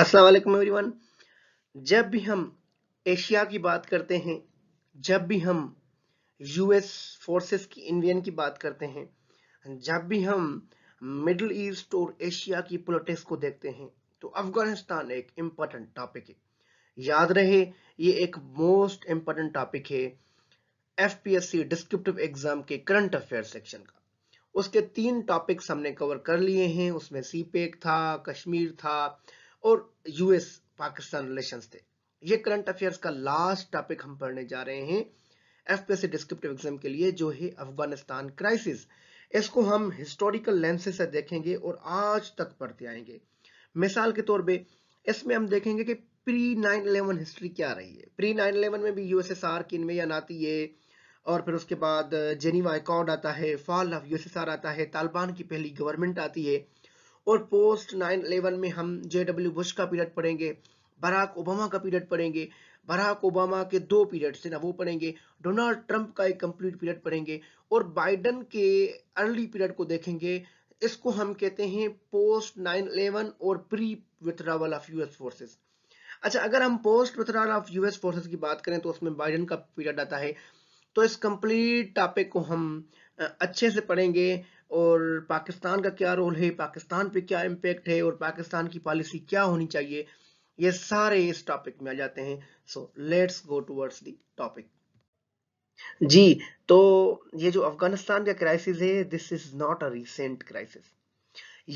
अस्सलाम वालेकुम एवरीवन जब भी हम एशिया की बात करते हैं जब भी हम यूएस फोर्सेस की इंडियन की बात करते हैं जब भी हम मिडिल ईस्ट और एशिया की पोलिटिक्स को देखते हैं तो अफगानिस्तान एक इम्पोर्टेंट टॉपिक है याद रहे ये एक मोस्ट इम्पोर्टेंट टॉपिक है एफपीएससी डिस्क्रिप्टिव एग्जाम के करंट अफेयर सेक्शन का उसके तीन टॉपिक्स हमने कवर कर लिए हैं उसमें सीपेक था कश्मीर था और यूएस पाकिस्तान रिलेशन थे ये करंट अफेयर्स का लास्ट टॉपिक हम पढ़ने जा रहे हैं एफपीएससी डिस्क्रिप्टिव एग्जाम के लिए जो है अफगानिस्तान क्राइसिस इसको हम हिस्टोरिकल लेंस से देखेंगे और आज तक पढ़ते आएंगे मिसाल के तौर पे इसमें हम देखेंगे कि प्री 9/11 हिस्ट्री क्या रही है प्री 9/11 में भी यूएसएसआर किन में या नाती है और फिर उसके बाद जेनीवा अकॉर्ड आता है फॉल ऑफ यूएसएसआर आता है तालिबान की पहली गवर्नमेंट आती है और पोस्ट नाइन अलेवन में हम जे डब्ल्यू बुश का पीरियड पढ़ेंगे बराक ओबामा का पीरियड पढ़ेंगे बराक ओबामा के दो पीरियड्स हैं ना वो पढ़ेंगे डोनाल्ड ट्रंप का एक कंप्लीट पीरियड पढ़ेंगे और बाइडन के अर्ली पीरियड को देखेंगे इसको हम कहते हैं पोस्ट नाइन अलेवन और pre withdrawal of US forces अच्छा अगर हम post withdrawal of US forces की बात करें तो उसमें बाइडन का पीरियड आता है तो इस कंप्लीट टॉपिक को हम अच्छे से पढ़ेंगे और पाकिस्तान का क्या रोल है पाकिस्तान पे क्या इम्पैक्ट है और पाकिस्तान की पॉलिसी क्या होनी चाहिए ये सारे इस टॉपिक में आ जाते हैं so let's go towards the topic जी तो ये जो अफगानिस्तान का क्राइसिस है this is not a recent crisis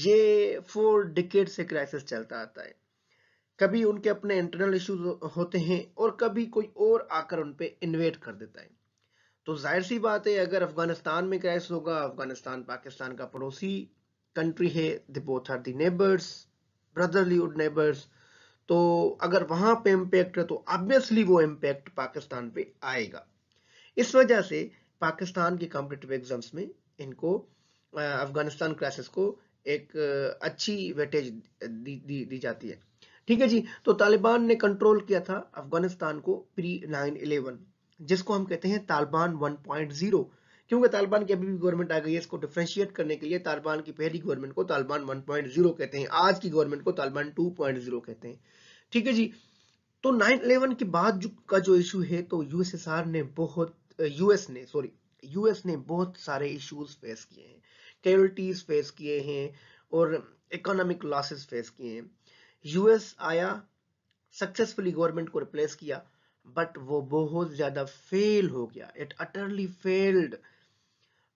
ये फोर डिकेट से क्राइसिस चलता आता है कभी उनके अपने इंटरनल इश्यूज होते हैं और कभी कोई और आकर उन इन्वेट कर देता है तो जाहिर सी बात है अगर अफगानिस्तान में क्रैश होगा अफगानिस्तान पाकिस्तान का पड़ोसी कंट्री है the both are the neighbours brotherhood neighbours तो अगर वहां पे इम्पैक्ट है तो ऑब्वियसली वो इम्पैक्ट पाकिस्तान पे आएगा इस वजह से पाकिस्तान के कॉम्पिटेटिव एग्जाम्स में इनको अफगानिस्तान क्राइसिस को एक अच्छी वेटेज दी, दी, दी जाती है ठीक है जी तो तालिबान ने कंट्रोल किया था अफगानिस्तान को प्री नाइन इलेवन जिसको हम कहते हैं तालिबान 1.0 क्योंकि तालिबान की अभी भी गवर्नमेंट आ गई है इसको डिफ्रेंशिएट करने के लिए तालिबान की पहली गवर्नमेंट को तालिबान 1.0 कहते हैं आज की गवर्नमेंट को तालिबान 2.0 कहते हैं ठीक है जी तो 9/11 के बाद जो का जो इशू है तो यूएसएसआर ने बहुत यूएस ने सॉरी यूएस ने बहुत सारे इशूज फेस किए हैं कैरोटीज फेस किए हैं और इकोनॉमिक लॉसेस फेस किए हैं यूएस आया सक्सेसफुली गवर्नमेंट को रिप्लेस किया बट वो बहुत ज़्यादा फेल हो गया it utterly failed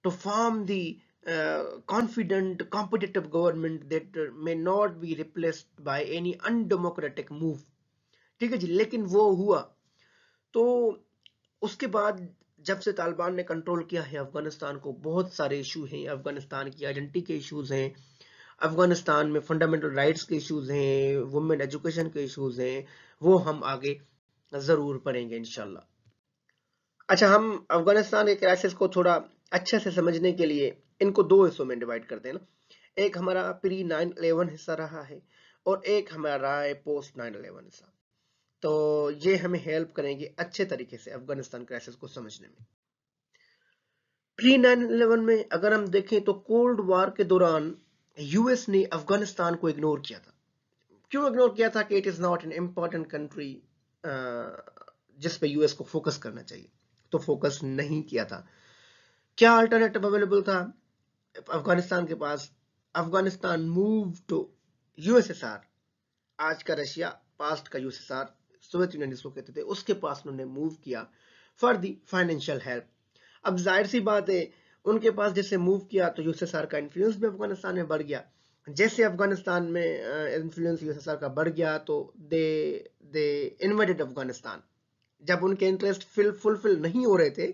to form the confident competitive government that may not be replaced by any undemocratic move ठीक है जी लेकिन वो हुआ तो उसके बाद जब से तालिबान ने कंट्रोल किया है अफगानिस्तान को बहुत सारे इशू हैं अफगानिस्तान की आइडेंटिटी के इश्यूज हैं अफगानिस्तान में फंडामेंटल राइट्स के इश्यूज हैं वुमेन एजुकेशन के इश्यूज हैं वो हम आगे ज़रूर पढ़ेंगे इनशाला अच्छा हम अफगानिस्तान के क्राइसिस को थोड़ा अच्छे से समझने के लिए इनको दो हिस्सों में डिवाइड करते हैं ना एक हमारा प्री नाइन अलेवन हिस्सा रहा है और एक हमारा रहा है पोस्ट नाइन अलेवन हिस्सा तो ये हमें हेल्प करेंगे अच्छे तरीके से अफगानिस्तान क्राइसिस को समझने में प्री नाइन अलेवन में अगर हम देखें तो कोल्ड वार के दौरान यूएस ने अफगानिस्तान को इग्नोर किया था क्यों इग्नोर किया था कि it is not an important country जिस पे यूएस को फोकस करना चाहिए तो फोकस नहीं किया था क्या अल्टरनेटिव अवेलेबल था अफगानिस्तान के पास अफगानिस्तान मूव टू यूएसएसआर आज का रशिया पास्ट का यूएसएसआर सोवियत यूनियन जिसको कहते थे उसके पास उन्होंने मूव किया फॉर दी फाइनेंशियल हेल्प अब जाहिर सी बात है उनके पास जैसे मूव किया तो यूएसएसआर का इन्फ्लुएंस भी अफगानिस्तान में बढ़ गया जैसे अफगानिस्तान में इन्फ्लुएंस यूएसएसआर का बढ़ गया तो दे दे इन्वेटेड अफगानिस्तान जब उनके इंटरेस्ट फिल फुलफिल नहीं हो रहे थे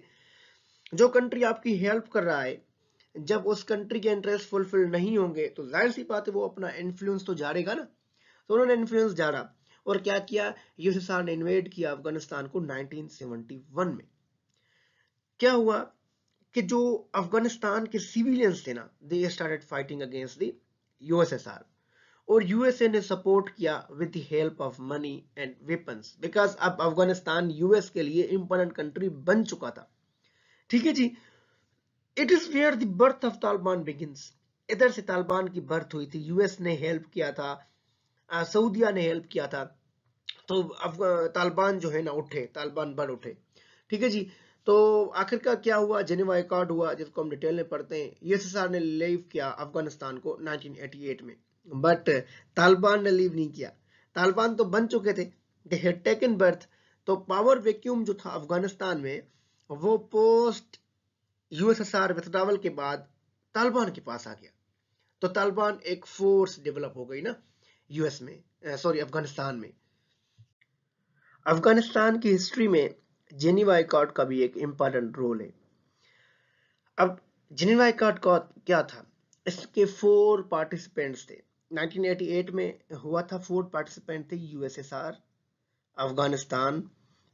जो कंट्री आपकी हेल्प कर रहा है जब उस कंट्री के इंटरेस्ट फुलफिल नहीं होंगे तो जाहिर सी बात है वो अपना इन्फ्लुएंस तो जाड़ेगा ना तो उन्होंने इन्फ्लुएंस जाड़ा और क्या किया यूएसएसआर ने इन्वेट किया अफगानिस्तान को 1971 में क्या हुआ कि जो अफगानिस्तान के सिविलियंस थे ना they started fighting against the USSR और यूएसए ने सपोर्ट किया with help of money and weapons because अब अफगानिस्तान यूएस के लिए इंपॉर्टेंट कंट्री बन चुका था ठीक है जी it is where the birth of Taliban begins इधर से तालिबान की बर्थ हुई थी यूएस ने हेल्प किया था सऊदिया ने हेल्प किया था तो तालिबान जो है ना उठे तालिबान बढ़ उठे ठीक है जी तो आखिरकार क्या हुआ जेनेवा एकॉर्ड हुआ जिसको हम डिटेल में पढ़ते हैं यूएसएसआर ने लीव किया अफगानिस्तान को 1988 में बट तालिबान ने लीव नहीं किया तालिबान तो बन चुके थे दे हैड टेकन बर्थ तो पावर वैक्यूम जो था अफगानिस्तान में वो पोस्ट यूएसएसआर विथड्रावल के बाद तालिबान के पास आ गया तो तालिबान एक फोर्स डेवलप हो गई ना यूएस में सॉरी अफगानिस्तान में अफगानिस्तान की हिस्ट्री में जेनीवा एकॉर्ड का भी एक इंपॉर्टेंट रोल है अब जेनीवा एकॉर्ड का क्या था इसके फोर पार्टिसिपेंट्स थे 1988 में हुआ था फोर पार्टिसिपेंट थे USSR Afghanistan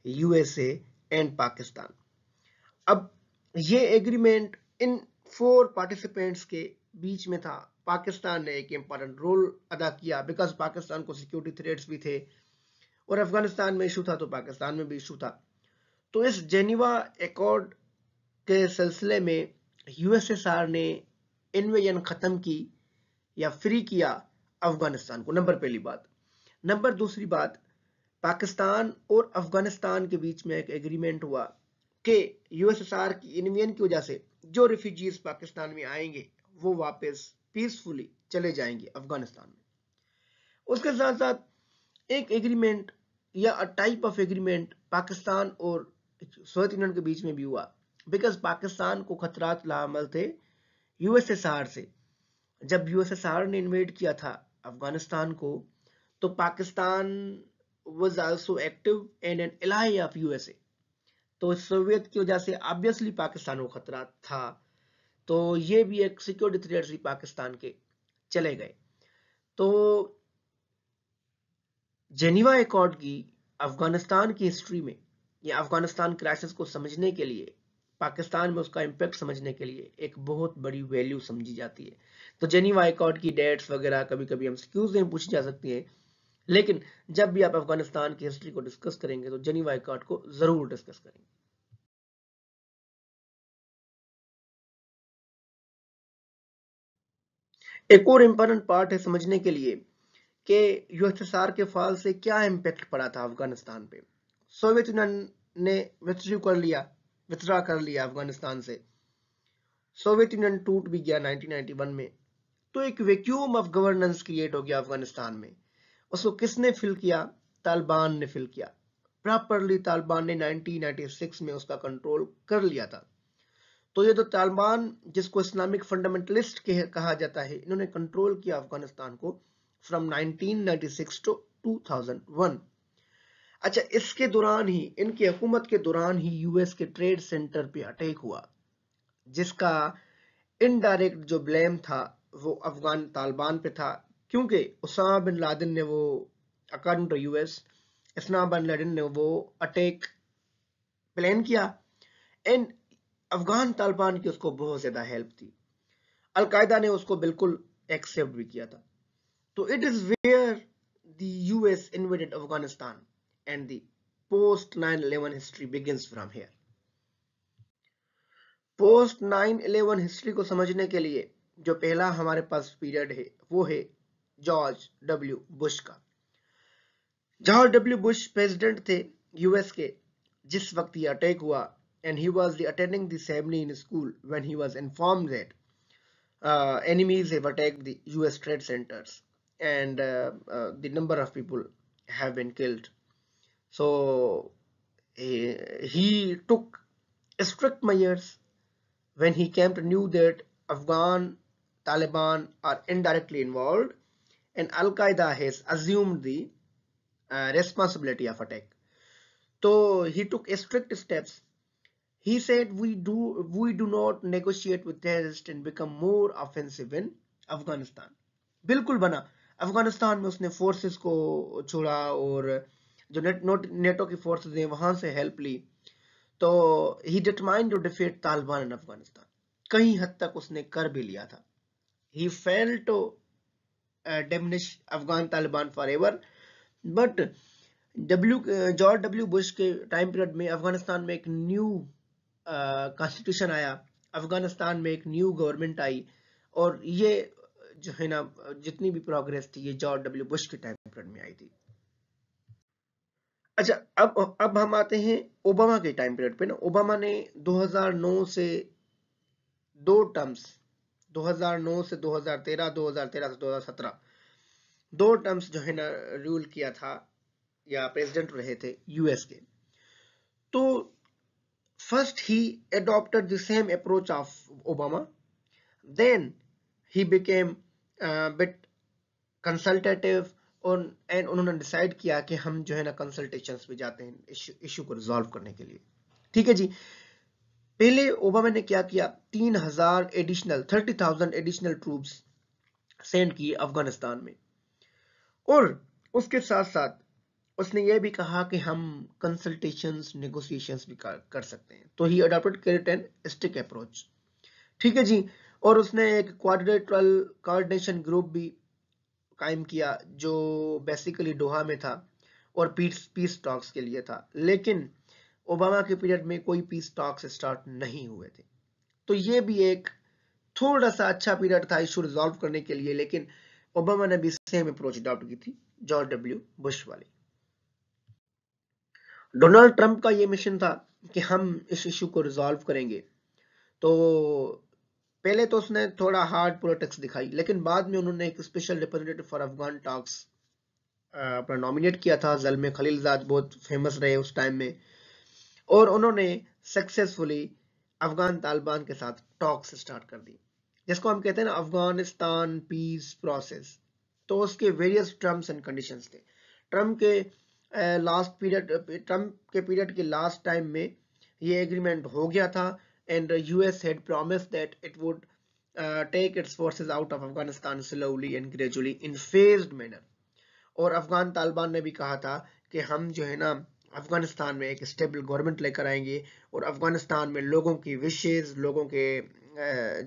USA and Pakistan अब ये एग्रीमेंट इन फोर पार्टिसिपेंट्स के बीच में था पाकिस्तान ने एक इम्पॉर्टेंट रोल अदा किया बिकॉज पाकिस्तान को सिक्योरिटी थ्रेट्स भी थे और अफगानिस्तान में इशू था तो पाकिस्तान में भी इशू था तो इस जेनिवा एकॉर्ड के सिलसिले में यूएसएसआर ने इन्वेजन ख़त्म की या फ्री किया अफगानिस्तान को नंबर पहली बात नंबर दूसरी बात पाकिस्तान और अफगानिस्तान के बीच में एक एग्रीमेंट हुआ कि यूएसएसआर की इनवियन की वजह से जो रिफ्यूजीज पाकिस्तान में आएंगे वो वापस पीसफुली चले जाएंगे अफगानिस्तान में उसके साथ साथ एक एग्रीमेंट या a type of agreement Pakistan और सोवियत यूनियन के बीच में भी हुआ बिकॉज पाकिस्तान को खतरात लामल थे यूएसएसआर से जब यूएसएसआर ने इन्वेड किया था अफगानिस्तान को तो Pakistan was also active and an ally of USA तो सोवियत की वजह से ऑब्वियसली पाकिस्तान को खतरा था तो ये भी एक सिक्योरिटी थ्रेट थी पाकिस्तान के चले गए तो जेनीवा एकॉर्ड की अफगानिस्तान की हिस्ट्री में या अफगानिस्तान क्राइसिस को समझने के लिए पाकिस्तान में उसका इम्पैक्ट समझने के लिए एक बहुत बड़ी वैल्यू समझी जाती है तो जेनी वाइकॉट की डेट्स वगैरह कभी कभी हम क्यूज में पूछी जा सकती है लेकिन जब भी आप अफगानिस्तान की हिस्ट्री को डिस्कस करेंगे तो जेनी वाइकॉट को जरूर डिस्कस करेंगे एक और इम्पोर्टेंट पार्ट है समझने के लिए कि यूएसएसआर के फाल से क्या इम्पेक्ट पड़ा था अफगानिस्तान पे सोवियत यूनियन ने विथड्रू कर लिया विथड्रा कर लिया अफगानिस्तान से सोवियत यूनियन टूट भी गया 1991 में तो एक वैक्यूम ऑफ गवर्नेंस क्रिएट हो गया अफगानिस्तान में उसको किसने फिल किया तालिबान ने फिल किया प्रॉपरली तालिबान ने 1996 में उसका कंट्रोल कर लिया था तो ये तो तालिबान जिसको इस्लामिक फंडामेंटलिस्ट कहा जाता है इन्होंने कंट्रोल किया अफगानिस्तान को फ्रॉम 1996 टू 2001 अच्छा इसके दौरान ही इनकी हुकूमत के दौरान ही यूएस के ट्रेड सेंटर पे अटैक हुआ जिसका इनडायरेक्ट जो ब्लेम था वो अफगान तालिबान पे था क्योंकि उसामा बिन लादिन ने वो अकॉर्डिंग टू यूएस इसना बिन लादिन ने वो अटैक प्लान किया एंड अफगान तालिबान की उसको बहुत ज़्यादा हेल्प थी अलकायदा ने उसको बिल्कुल एक्सेप्ट भी किया था तो it is where the US invaded Afghanistan and the post 9-11 history begins from here. Post 9-11 history को समझने के लिए जो पहला हमारे पास पीरियड है वो है जॉर्ज डब्ल्यू बुश का जॉर्ज डब्ल्यू बुश प्रेसिडेंट थे यूएस के जिस वक्त ये अटैक हुआ and he was attending dimly in school when he was inform that enemies attack the US trade centers and the number of people have been killed so he took strict measures when he came knew that Afghan Taliban are indirectly involved and Al-Qaeda has assumed the uh, responsibility of attack. So he took strict steps. He said we do we do not negotiate with terrorists and become more offensive in Afghanistan. bilkul bana afghanistan में उसने forces को छोड़ा और जो नेट नोट NATO की forces हैं वहां से हेल्प ली तो he determine to defeat Taliban in Afghanistan कहीं हद तक उसने कर भी लिया था he failed to uh, uh diminish Afghan Taliban forever. But W uh, George W Bush के टाइम पीरियड में अफगानिस्तान में एक न्यू कॉन्स्टिट्यूशन uh, आया अफगानिस्तान में एक न्यू गवर्नमेंट आई और ये जो है ना जितनी भी प्रोग्रेस थी ये जॉर्ज डब्ल्यू बुश के टाइम पीरियड में आई थी अच्छा अब अब हम आते हैं ओबामा के टाइम पीरियड पे ना ओबामा ने 2009 से दो टर्म्स 2009 से 2013 2013 से 2017 दो टर्म्स जो है ना रूल किया था या प्रेसिडेंट रहे थे यूएस के तो first he adopted the same approach of Obama then he became bit consultative और एंड उन्होंने डिसाइड किया कि हम जो है ना कंसल्टेशंस में जाते हैं इशू को रिजॉल्व करने के लिए ठीक है जी पहले ओबामा ने क्या किया तीन हजार additional thirty thousand additional troops send किए अफगानिस्तान में और उसके साथ साथ उसने यह भी कहा कि हम कंसल्टेशन नेगोशिएशंस भी कर, कर सकते हैं तो he adopted carrot and stick approach ठीक है जी और उसने एक क्वारल कोऑर्डिनेशन ग्रुप भी कायम किया जो बेसिकली डोहा में था और पीस पीस टॉक्स के लिए था लेकिन ओबामा के पीरियड में कोई पीस टॉक्स स्टार्ट नहीं हुए थे तो ये भी एक थोड़ा सा अच्छा पीरियड था इशू रिजॉल्व करने के लिए लेकिन ओबामा ने भी सेम अप्रोच अडॉप्ट की थी जॉर्ज डब्ल्यू बुश वाली डोनाल्ड ट्रंप का ये मिशन था कि हम इस इशू को रिजॉल्व करेंगे तो पहले तो उसने थोड़ा हार्ड पॉलिटिक्स दिखाई लेकिन बाद में उन्होंने एक special representative for Afghan talks अपना नॉमिनेट किया था जलमे खलीलजाद बहुत फेमस रहे उस टाइम में और उन्होंने सक्सेसफुली अफगान तालिबान के साथ टॉक्स स्टार्ट कर दी जिसको हम कहते हैं ना अफगानिस्तान पीस प्रोसेस तो उसके वेरियस टर्म्स एंड कंडीशन थे ट्रम्प के लास्ट पीरियड ट्रम्प के पीरियड के लास्ट टाइम में ये एग्रीमेंट हो गया था and US had promise that it would take its forces out of Afghanistan slowly and gradually in phased manner और अफगान तालिबान ने भी कहा था कि हम जो है ना अफ़गानिस्तान में एक स्टेबल गवर्नमेंट लेकर आएंगे और अफ़गानिस्तान में लोगों की विशेष लोगों के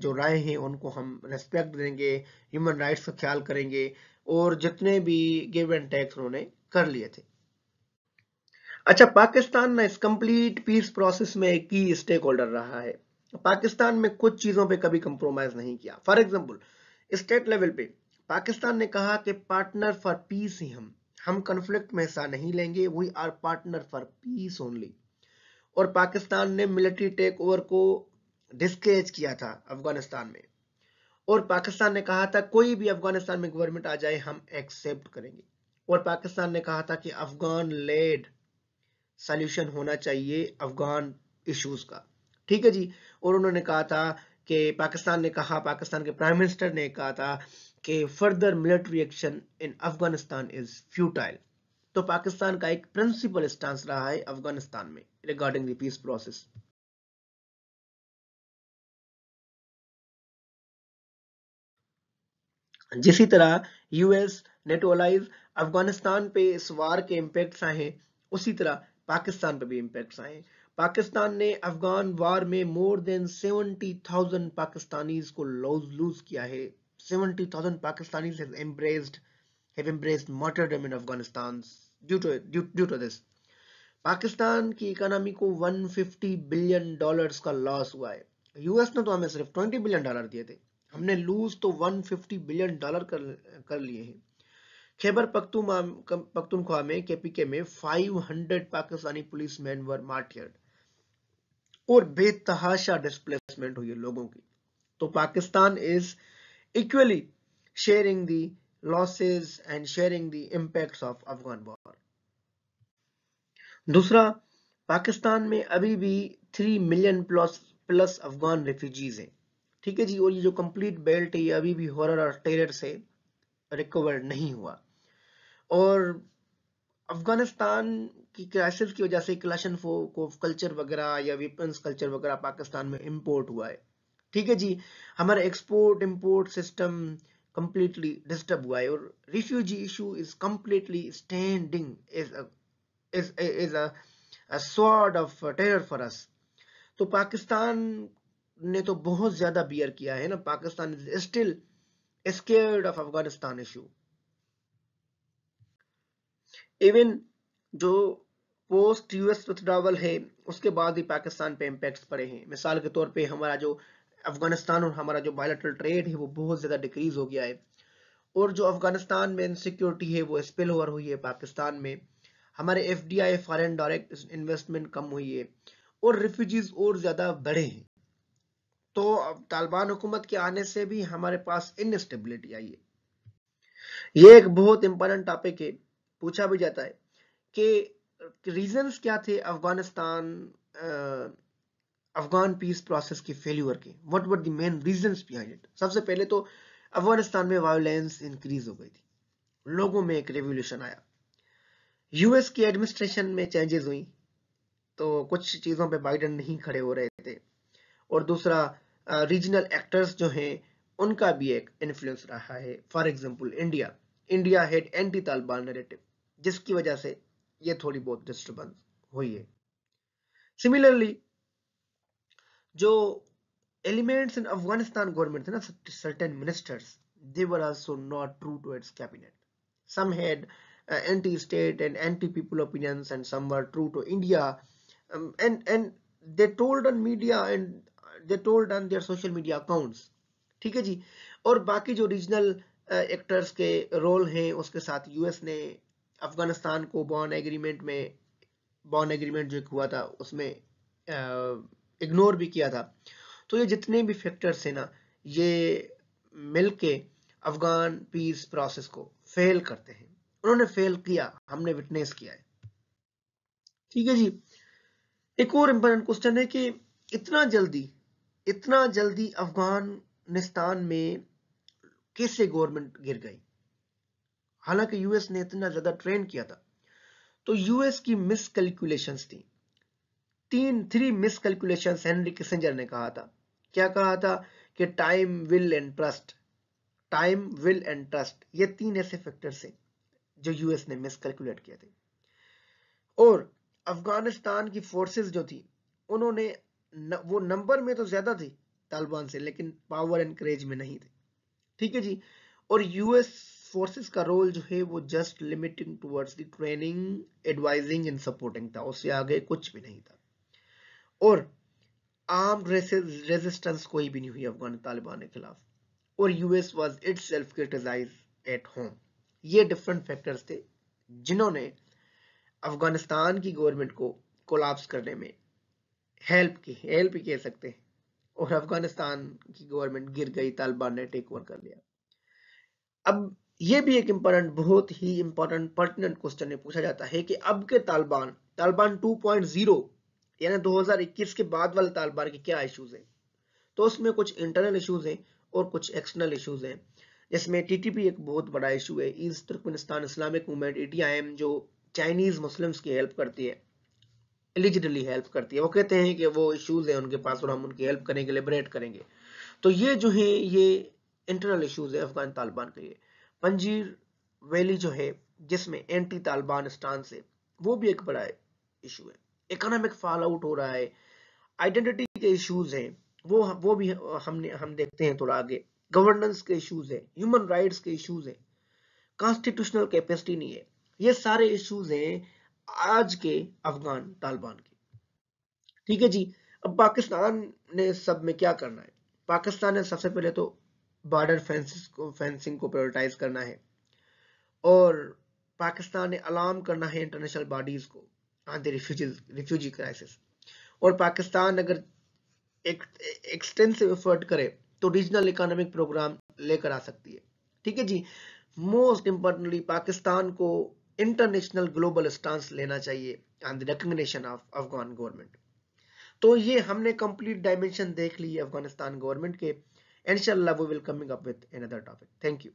जो राय हैं उनको हम रेस्पेक्ट देंगे ह्यूमन राइट्स का ख्याल करेंगे और जितने भी गिव एंड टैक्स उन्होंने कर लिए थे अच्छा पाकिस्तान ना इस कंप्लीट पीस प्रोसेस में एक की स्टेक होल्डर रहा है पाकिस्तान में कुछ चीज़ों पे कभी कंप्रोमाइज़ नहीं किया फॉर एग्जांपल स्टेट लेवल पे पाकिस्तान ने कहा कि पार्टनर फॉर पीस ही हम हम कन्फ्लिक्ट में हिस्सा नहीं लेंगे we are partner for peace only और पाकिस्तान ने मिलिट्री टेक ओवर को डिस्करेज किया था अफगानिस्तान में और पाकिस्तान ने कहा था कोई भी अफगानिस्तान में गवर्नमेंट आ जाए हम एक्सेप्ट करेंगे और पाकिस्तान ने कहा था कि अफगान लेड सॉल्यूशन होना चाहिए अफगान इश्यूज का ठीक है जी और उन्होंने कहा था कि पाकिस्तान ने कहा पाकिस्तान के प्राइम मिनिस्टर ने कहा था कि further military action in Afghanistan is futile तो पाकिस्तान का एक प्रिंसिपल स्टांस रहा है अफगानिस्तान में रिगार्डिंग द पीस प्रोसेस जिसी तरह यूएस नेटोलाइज अफगानिस्तान पे इस वार के इंपैक्ट आए उसी तरह पाकिस्तान पे भी इंपैक्ट आए पाकिस्तान ने अफगान वार में more than seventy thousand Pakistani को लूज किया है 70,000 Pakistanis have embraced have embraced martyrdom in Afghanistan due to due, due to this. Pakistan की इकोनॉमी को 150 बिलियन डॉलर्स का लॉस हुआ है यूएस ने तो हमें सिर्फ 20 बिलियन डॉलर दिए थे हमने लूज तो 150 बिलियन डॉलर कर कर लिए हैं खैबर पख्तूनख्वा में केपीके में 500 Pakistani policemen were martyred और बेतहाशा डिस्प्लेसमेंट हुई लोगों की तो Pakistan is equally sharing the losses and sharing the impacts of Afghan war. दूसरा पाकिस्तान में अभी भी three million plus plus Afghan refugees हैं ठीक है जी और ये जो कंप्लीट बेल्ट है ये अभी भी हॉरर और टेरर से रिकवर नहीं हुआ और अफगानिस्तान की क्राइसिस की वजह से क्लाशन फोक ऑफ कल्चर वगैरह या वेपन्स कल्चर वगैरह पाकिस्तान में इम्पोर्ट हुआ है ठीक है जी हमारा export import system completely disturb हुआ है और refugee issue is completely standing is is a sword of terror for us तो पाकिस्तान ने तो बहुत ज्यादा बियर किया है ना Pakistan is still scared of Afghanistan issue even जो पोस्ट यूएस विथड्रावल है उसके बाद भी पाकिस्तान पे इम्पैक्ट पड़े हैं मिसाल के तौर पे हमारा जो अफगानिस्तान और हमारा जो बायोलेटरल ट्रेड है वो बहुत ज़्यादा डिक्रीज हो गया है और जो अफगानिस्तान में इनसिक्योरिटी है वो स्पिल ओवर हुई है पाकिस्तान में हमारे F D I foreign direct investment कम हुई है और रिफ्यूजीज और ज़्यादा बढ़े हैं तो अब तालिबान हुकूमत के आने से भी हमारे पास इनस्टेबिलिटी आई है ये एक बहुत इंपॉर्टेंट टॉपिक है पूछा भी जाता है कि रीजंस क्या थे अफगानिस्तान अफगान पीस प्रोसेस के फेल्यूर के what were the main reason behind it सबसे पहले तो अफगानिस्तान में वायोलेंस इंक्रीज हो गई थी लोगों में एक रेवोल्यूशन आया यूएस की एडमिनिस्ट्रेशन में चेंजेस हुई तो कुछ चीज़ों पे बाइडन नहीं खड़े हो रहे थे और दूसरा रीजनल एक्टर्स जो हैं उनका भी एक इन्फ्लुएंस रहा है for example India India had anti Taliban narrative जिसकी वजह से ये थोड़ी बहुत डिस्टर्बेंस हुई है सिमिलरली जो एलिमेंट्स इन अफगानिस्तान गवर्नमेंट थे ना certain ministers they were also not true to its cabinet some had anti state and anti people opinions and some were true to India and and they told on media and they told on their social media accounts ठीक है जी और बाकी जो regional actors uh, के role हैं उसके साथ यूएस ने अफगानिस्तान को बॉन एग्रीमेंट में बॉन एग्रीमेंट जो हुआ था उसमें uh, इग्नोर भी किया था तो ये जितने भी फैक्टर्स हैं ना ये मिल के अफगान पीस प्रोसेस को फेल करते हैं उन्होंने फेल किया हमने विटनेस किया है ठीक है जी एक और इम्पोर्टेंट क्वेश्चन है कि इतना जल्दी इतना जल्दी अफगानिस्तान में कैसे गवर्नमेंट गिर गई हालांकि यूएस ने इतना ज्यादा ट्रेन किया था तो यूएस की मिसकैलकुलेशंस थी तीन थ्री मिसकैलकुलेशन हेनरी किसेंजर ने कहा था क्या कहा था कि time will and trust time will and trust ये तीन ऐसे फैक्टर्स हैं जो यूएस ने मिसकैलकुलेट किए थे और अफगानिस्तान की फोर्सेस जो थी उन्होंने न, वो नंबर में तो ज्यादा थी तालिबान से लेकिन पावर एंड करेज में नहीं थे ठीक है जी और यूएस फोर्सेस का रोल जो है वो just limiting towards the training advising and supporting था उससे आगे कुछ भी नहीं था और आर्म रेजिस्टेंस कोई भी नहीं हुई अफगान तालिबान के खिलाफ और US was itself criticize at home ये डिफरेंट फैक्टर्स थे जिन्होंने अफगानिस्तान की गवर्नमेंट को कोलाप्स करने में हेल्प की हेल्प ही कह सकते हैं और अफगानिस्तान की गवर्नमेंट गिर गई तालिबान ने टेक ओवर कर लिया अब ये भी एक इम्पोर्टेंट बहुत ही इम्पोर्टेंट पर्टिनेंट क्वेश्चन पूछा जाता है कि अब के तालिबान तालिबान 2.0 यानी 2021 के बाद वाले तालबार के क्या इश्यूज हैं तो उसमें कुछ इंटरनल इश्यूज हैं और कुछ एक्सटर्नल इश्यूज हैं जिसमें टीटीपी एक बहुत बड़ा इशू है East Turkmenistan Islamic movement ETIM जो चाइनीज मुस्लिम्स की हेल्प करती है एलिजिटली हेल्प करती है वो कहते हैं कि वो इशूज हैं उनके पास और हम उनकी हेल्प करेंगे लिबरेट करेंगे तो ये जो है ये इंटरनल इशूज है अफगान तालिबान के लिए पंजीर वैली जो है जिसमें एंटी तालिबान स्टांस से वो भी एक बड़ा इशू है इकोनॉमिक फॉल आउट हो रहा है आइडेंटिटी के इश्यूज हैं वो वो भी हमने हम देखते हैं थोड़ा आगे गवर्नेंस के इश्यूज हैं ह्यूमन राइट्स के इश्यूज हैं कॉन्स्टिट्यूशनल कैपेसिटी नहीं है ये सारे इश्यूज हैं आज के अफगान तालिबान के ठीक है जी अब पाकिस्तान ने सब में क्या करना है पाकिस्तान ने सबसे पहले तो बॉर्डर फेंसिस को फेंसिंग को प्रायोरिटाइज करना है और पाकिस्तान ने अलार्म करना है इंटरनेशनल बॉडीज को on the refugee, refugee crisis. और पाकिस्तान अगर एक एक्सटेंसिव एफर्ट करे तो रीजनल इकोनॉमिक प्रोग्राम लेकर आ सकती है ठीक है जी मोस्ट इम्पोर्टेंटली पाकिस्तान को इंटरनेशनल ग्लोबल स्टांस लेना चाहिए on the recognition of Afghan government तो ये हमने कंप्लीट डायमेंशन देख ली अफगानिस्तान गवर्नमेंट के इनशाला we will coming up with another topic thank you